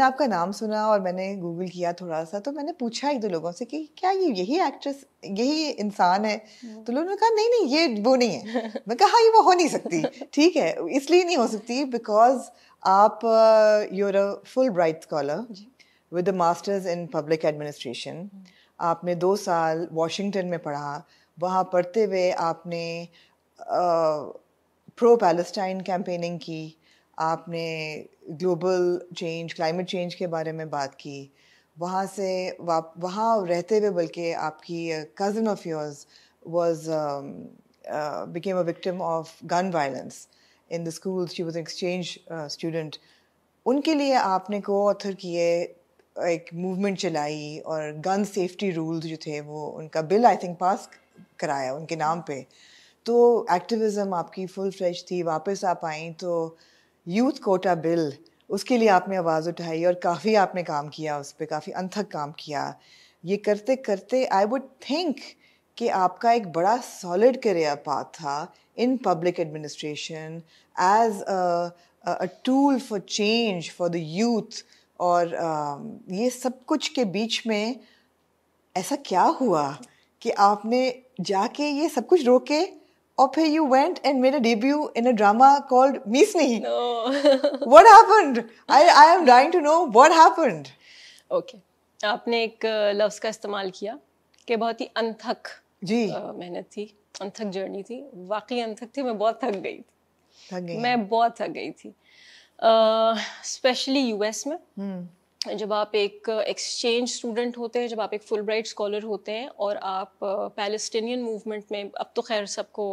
आपका नाम सुना और मैंने गूगल किया थोड़ा सा तो मैंने पूछा एक दो लोगों से कि क्या ये यही एक्ट्रेस यही इंसान है हम्म। तो लोगों ने कहा नहीं नहीं ये वो नहीं है मैं कहा हाँ ये वो हो नहीं सकती ठीक है इसलिए नहीं हो सकती बिकॉज आप you're a Fulbright scholar with a masters in public administration आपने दो साल वॉशिंगटन में पढ़ा वहाँ पढ़ते हुए आपने प्रो पैलेस्टाइन कैंपेनिंग की आपने ग्लोबल चेंज क्लाइमेट चेंज के बारे में बात की वहाँ से वहाँ रहते हुए बल्कि आपकी cousin of yours was became a victim of gun violence in the school she was exchange student उनके लिए आपने को ऑथर किए एक मूवमेंट चलाई और गन सेफ्टी रूल्स जो थे वो उनका बिल आई थिंक पास कराया उनके नाम पे तो एक्टिविज़म आपकी फुल फ्रेश थी वापस आप आई तो यूथ कोटा बिल उसके लिए आपने आवाज़ उठाई और काफ़ी आपने काम किया उस पर काफ़ी अनथक काम किया ये करते करते आई वुड थिंक कि आपका एक बड़ा सॉलिड करियर पाथ था in public administration as a tool for change for the youth और uh, ये सब कुछ के बीच में ऐसा क्या हुआ कि आपने जाके ये सब कुछ रोके और फिर you went and made a debut in a drama called Miss मीसनी what happened I I am dying to know what happened okay आपने एक लफ्ज uh, का इस्तेमाल किया कि बहुत ही अनथक जी uh, मेहनत थी अनथक जर्नी थी वाकई अनथक थी मैं बहुत थक गई थी थक गई मैं बहुत थक गई थी स्पेशली uh, यूएस में hmm. जब आप एक एक्सचेंज स्टूडेंट होते हैं जब आप एक फुल ब्राइट स्कॉलर होते हैं और आप पैलेस्टीनियन मूवमेंट में अब तो खैर सबको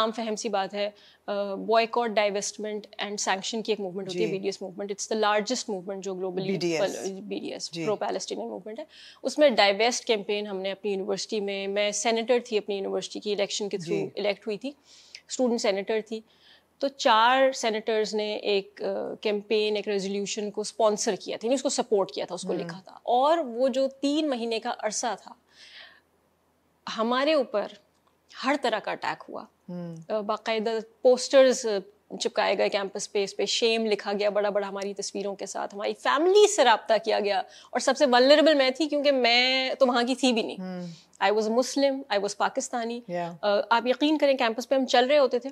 आम फहम सी बात है बॉयकॉट डाइवेस्टमेंट एंड सैंक्शन की एक मूवमेंट होती है BDS movement it's the largest movement जो globally BDS pro Palestinian movement है उसमें डाइवेस्ट कैंपेन हमने अपनी यूनिवर्सिटी में मैं सेनेटर थी अपनी यूनिवर्सिटी की इलेक्शन के थ्रू इलेक्ट हुई थी स्टूडेंट सेनेटर थी uh, तो चार सेनेटर्स ने एक कैंपेन uh, एक रेजोल्यूशन को स्पॉन्सर किया था उसको सपोर्ट किया था उसको लिखा था और वो जो तीन महीने का अरसा था हमारे ऊपर हर तरह का अटैक हुआ uh, बाकायदा पोस्टर्स चिपकाए गए कैंपस पे इस पे शेम लिखा गया बड़ा बड़ा हमारी तस्वीरों के साथ हमारी फैमिली से रबता किया गया और सबसे वलरेबल मैं थी क्योंकि मैं तो वहाँ की थी भी नहीं I was Muslim I was Pakistani आप यकीन करें कैंपस पे हम चल रहे होते थे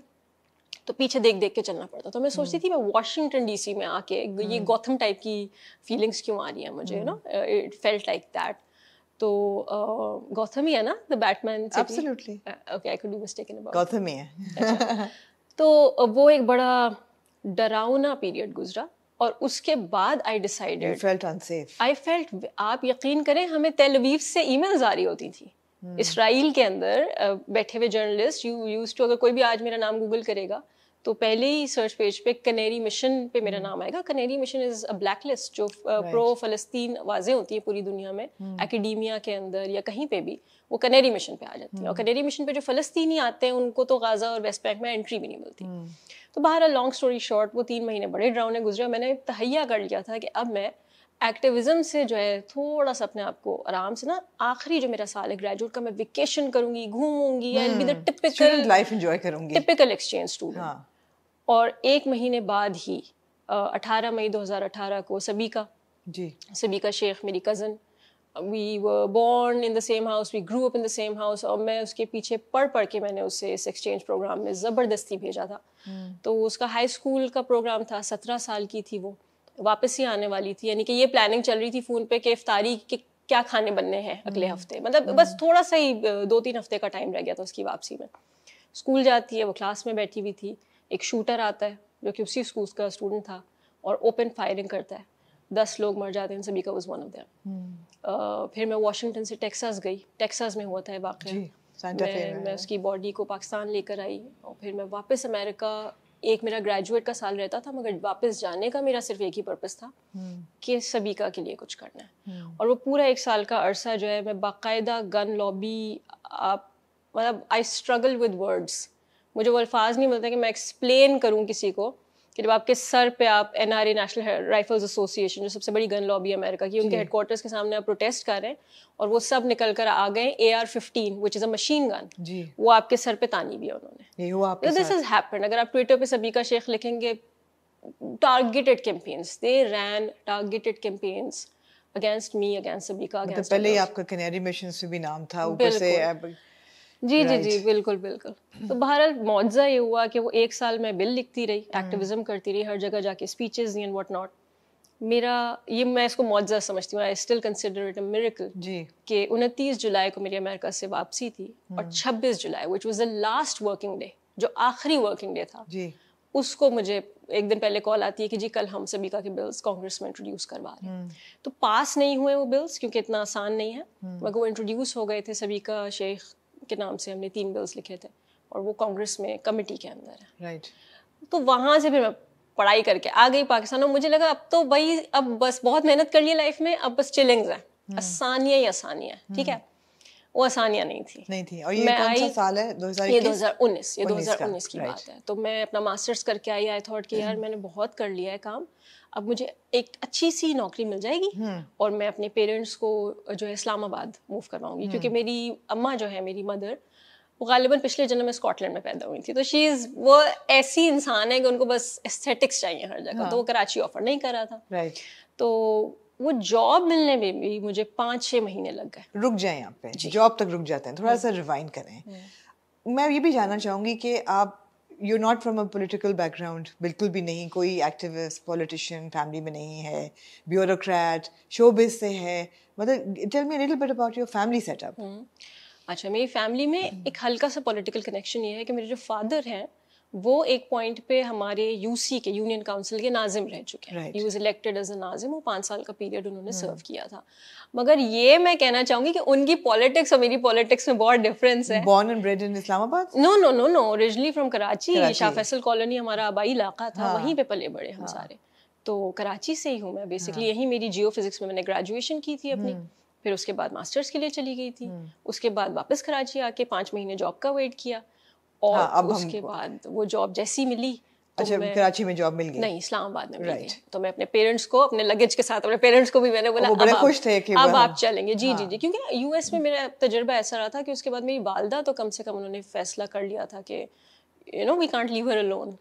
तो पीछे देख देख के चलना पड़ता तो मैं हम्म। सोचती थी मैं वाशिंगटन डीसी में आके ये गौथम हम्म। टाइप की फीलिंग्स क्यों आ रही है मुझे you know it felt like that तो गौथम uh, ही है ना the Batman absolutely okay I could do mistake about Gotham ही है अच्छा। तो uh, वो एक बड़ा डरावना पीरियड गुजरा और उसके बाद I decided felt unsafe I felt आप यकीन करें हमें तेलवीव से ईमेल्स आ रही होती थी इसराइल हम्म। के अंदर uh, बैठे हुए जर्नलिस्ट यू यूज टू अगर कोई भी आज मेरा नाम गूगल करेगा तो पहले ही सर्च पेज पे कनेरी मिशन पे मेरा हम्म। नाम आएगा Canary Mission is a black list जो प्रो फलस्तीन वाजें होती है पूरी दुनिया में एकेडमिया हम्म। के अंदर या कहीं पे भी वो कनेरी मिशन पे आ जाती है और कनेरी हम्म। मिशन पे जो फलस्तीनी आते हैं उनको तो गाज़ा और वेस्ट बैंक में एंट्री भी नहीं मिलती तो बाहर लॉन्ग स्टोरी शॉर्ट वो तीन महीने बड़े ड्राउने गुजरे मैंने तहैया कर लिया था कि अब मैं एक्टिविज्म से जो है थोड़ा सा अपने आप को आराम से ना आखिरी जो मेरा साल है ग्रेजुएट का मैं वेकेशन करूंगी घूमूंगी be the typical life enjoy करूंगी टिपिकल एक्सचेंज स्टूडेंट और एक महीने बाद ही अठारह मई 2018 को सबीका जी सबीका शेख मेरी cousin we were born in the same house we grew up in the same house और मैं उसके पीछे पढ़ पढ़ के मैंने उसे इस एक्सचेंज प्रोग्राम में ज़बरदस्ती भेजा था हम्म। तो उसका हाई स्कूल का प्रोग्राम था सत्रह साल की थी वो वापस ही आने वाली थी यानी कि ये प्लानिंग चल रही थी फ़ोन पे कि इफ्तारी के क्या खाने बनने हैं अगले हम्म। हफ्ते मतलब बस हम्म। थोड़ा सा ही दो तीन हफ्ते का टाइम रह गया था उसकी वापसी में स्कूल जाती है वो क्लास में बैठी हुई थी एक शूटर आता है जो कि उसी स्कूल का स्टूडेंट था और ओपन फायरिंग करता है दस लोग मर जाते हैं सभी का वन ऑफ हम्म। फिर मैं वाशिंगटन से टेक्सास गई टेक्सास में हुआ था वाक़ मैं, मैं उसकी बॉडी को पाकिस्तान लेकर आई और फिर मैं वापस अमेरिका एक मेरा ग्रेजुएट का साल रहता था मगर वापस जाने का मेरा सिर्फ एक ही पर्पस था हम्म। कि सभी का के लिए कुछ करना है हम्म। और वो पूरा एक साल का अरसा जो है मैं बाकायदा गन लॉबी आप मतलब आई स्ट्रगल विद वर्ड्स मुझे वो अल्फाज नहीं मिलते कि मैं एक्सप्लेन करूँ किसी को कि जब आपके सर पे आप N R A National Rifles Association जो सबसे बड़ी गन लॉबी है अमेरिका की उनके हेडक्वार्टर्स के सामने आप प्रोटेस्ट कर रहे हैं और वो सब निकल कर आ गए A R fifteen which is a machine gun वो आपके सर पे तानी भी है उन्होंने दिस इज हैपन अगर आप ट्विटर पे सभी का शेख लिखेंगे targeted campaigns they ran targeted campaigns against me against Sabika मतलब पहले ही आपका कैनरी मिशन से भी नाम था ऊपर से जी right. जी जी बिल्कुल बिल्कुल तो बहरहाल मुआवजा ये हुआ कि वो एक साल मैं बिल लिखती रही एक्टिविज्म hmm. करती रही हर जगह जाके स्पीचेस दी एंड वॉट नॉट मेरा ये मैं इसको मुआवजा समझती हूँ I still consider it a miracle कि उनतीस जुलाई को मेरी अमेरिका से वापसी थी और hmm. छब्बीस जुलाई which was the last working day जो आखिरी वर्किंग डे था जी. उसको मुझे एक दिन पहले कॉल आती है कि जी कल हम सभी का के बिल्स कांग्रेस में इंट्रोड्यूस करवा रहे हैं hmm. तो पास नहीं हुए वो बिल्स क्योंकि इतना आसान नहीं है मगर वो इंट्रोड्यूस हो गए थे सभी का शेख के नाम से हमने तीन बिल्स लिखे थे और वो कांग्रेस में कमेटी के अंदर है राइट right. तो वहाँ से फिर मैं पढ़ाई करके आ गई पाकिस्तान और मुझे लगा अब तो भाई अब बस बहुत मेहनत कर ली लाइफ में अब बस चिलिंग्स है हम्म। आसानियाँ ही आसानियाँ ठीक है वो आसानियाँ नहीं थी नहीं थी और ये मैं कौन सा साल है 2021 ये 2019 ये 2019 की बात है तो मैं अपना मास्टर्स करके आई आई थॉट कि यार मैंने बहुत कर लिया है काम अब मुझे एक अच्छी सी नौकरी मिल जाएगी हम्म। और मैं अपने पेरेंट्स को जो है इस्लामाबाद मूव करवाऊंगी हम्म। क्योंकि मेरी अम्मा जो है मेरी मदर वो गालिबा पिछले जन्म में स्कॉटलैंड में पैदा हुई थी तो शी इज़ वो ऐसी इंसान है कि उनको बस एस्थेटिक्स चाहिए हर जगह हाँ। तो वो कराची ऑफर नहीं कर रहा था तो वो जॉब मिलने में भी मुझे पाँच छः महीने लग गए रुक जाए यहाँ पे जॉब तक रुक जाते हैं थोड़ा सा रिवाइंड हम्म। करें हम्म। मैं ये भी जानना चाहूँगी कि आप you not from a political background बिल्कुल भी नहीं कोई एक्टिविस्ट पॉलिटिशियन फैमिली में नहीं है ब्यूरोक्रैट शोबिज से है मतलब tell me little bit about your family setup अच्छा मेरी फैमिली में हम्म। एक हल्का सा पॉलिटिकल कनेक्शन ये है कि मेरे जो फादर हैं वो एक पॉइंट पे हमारे यूसी के यूनियन काउंसिल के नाजिम रह चुके हैं यूज इलेक्टेड एज अ नाजिम वो पाँच साल का पीरियड उन्होंने सर्व hmm. किया था मगर ये मैं कहना चाहूंगी कि उनकी पॉलिटिक्स और मेरी पॉलिटिक्स में बहुत डिफरेंस है born and bred in Islamabad no no no no originally from Karachi Shah Faisal Colony हमारा आबाई इलाका था हाँ। वहीं पे पले बड़े हम हाँ। सारे तो कराची से ही हूँ मैं बेसिकली हाँ। यही मेरी जियो में मैंने ग्रेजुएशन की थी अपनी hmm. फिर उसके बाद मास्टर्स के लिए चली गई थी hmm. उसके बाद वापस कराची आके पाँच महीने जॉब का वेट किया और हाँ, अब उसके बाद वो जॉब जैसी मिली तो अच्छा मैं, कराची में जॉब मिल गई नहीं इस्लामाबाद में right. तो मैं अपने पेरेंट्स को अपने लगेज के साथ अपने पेरेंट्स को भी मैंने बोला बड़े खुश थे कि अब आप चलेंगे जी हाँ। जी जी हाँ। क्योंकि यूएस में मेरा तजर्बा ऐसा रहा था कि उसके बाद मेरी वालदा तो कम से कम उन्होंने फैसला कर लिया था कि you know we can't leave her alone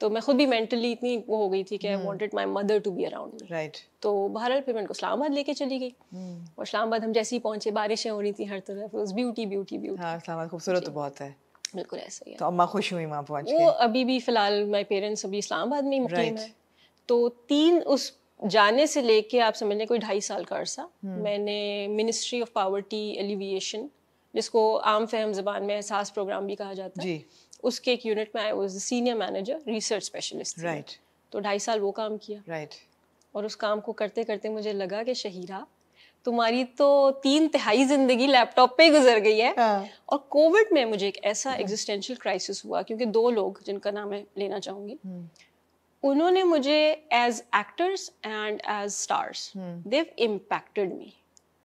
तो मैं खुद भी मेंटली इतनी वो हो गई थी कि I wanted my mother to be around me right तो बहरहाल फिर मैं उनको इस्लामाबाद लेके चली गई hmm. और इस्लामाबाद हम जैसे ही पहुंचे बारिशें हो रही थी हर तरफ ब्यूटी ब्यूटी ब्यूटी हाँ इस्लामाबाद खूबसूरत तो बहुत है बिल्कुल ऐसा ही है तो अम्मा खुश हुई वहाँ पहुँच वो अभी भी फ़िलहाल माई पेरेंट्स अभी इस्लामाबाद में ही मुकीम है तो तीन उस जाने से लेके आप समझ लें कोई ढाई साल का अरसा हम्म। मैंने मिनिस्ट्री ऑफ पावर्टी एलिविएशन जिसको आम फहम जबान में एहसास प्रोग्राम भी कहा जाता है उसके एक यूनिट में I was senior manager research specialist right तो ढाई साल वो काम किया राइट right. और उस काम को करते करते मुझे लगा कि शहीरा तुम्हारी तो तीन तिहाई जिंदगी लैपटॉप पे गुजर गई है हाँ. और कोविड में मुझे एक ऐसा एग्जिस्टेंशियल क्राइसिस हुआ क्योंकि दो लोग जिनका नाम मैं लेना चाहूंगी हम्म। उन्होंने मुझे as actors and as stars they've impacted me